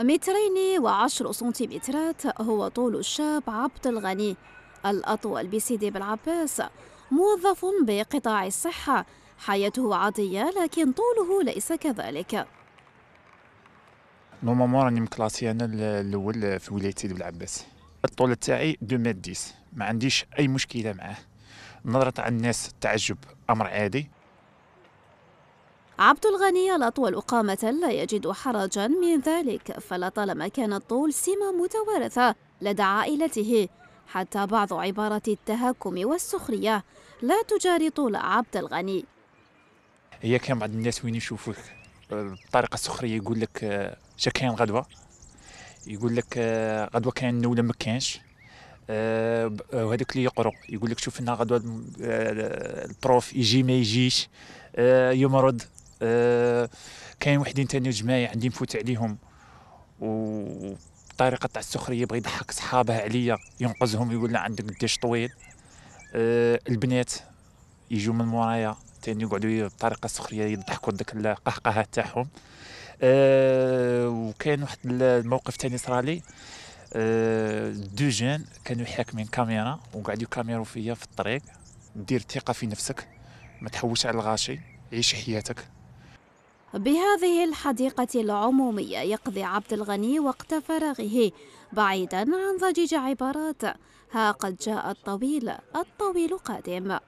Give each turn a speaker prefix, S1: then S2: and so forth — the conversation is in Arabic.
S1: مترين وعشر سنتيمترات هو طول الشاب عبد الغني الأطول بسيدي بالعباس موظف بقطاع الصحة حياته عادية لكن طوله ليس كذلك
S2: نورمالمون راني مكلاسي انا الاول في ولايه سيدي بالعباس الطول تاعي 2 متر 10 ما عنديش اي مشكله معاه نظره تاع الناس تعجب امر عادي
S1: عبد الغني الأطول إقامة لا يجد حرجا من ذلك فلطالما كان الطول سمة متوارثة لدى عائلته حتى بعض عبارة التهكم والسخرية لا تجاري طول عبد الغني
S2: هي كان بعض الناس وين يشوفوك بطريقة سخرية يقول لك آه، شا كاين غدوة يقول لك آه، غدوة كان ولا ما كانش وهذاك آه، اللي يقرا يقول لك شوف لنا غدوة البروف يجي ما يجيش يمرض آه، كاين وحدين تاني جماعي عندي نفوت عليهم و طريقة تاع السخرية بغى يضحك صحابه عليا ينقذهم يقول لنا عندك قديش طويل أه البنات يجوا من مورايا تاني يقعدوا بطريقة سخرية يضحكوا ديك القهقهة تاعهم أه وكان واحد الموقف تاني صرالي أه دو جين كانوا حاكمين كاميرا وقعدوا يكاميرو فيا في الطريق دير ثقة في نفسك ما تحوش على الغاشي عيش حياتك
S1: بهذه الحديقة العمومية يقضي عبد الغني وقت فراغه بعيدا عن ضجيج عبارات ها قد جاء الطويل الطويل قادم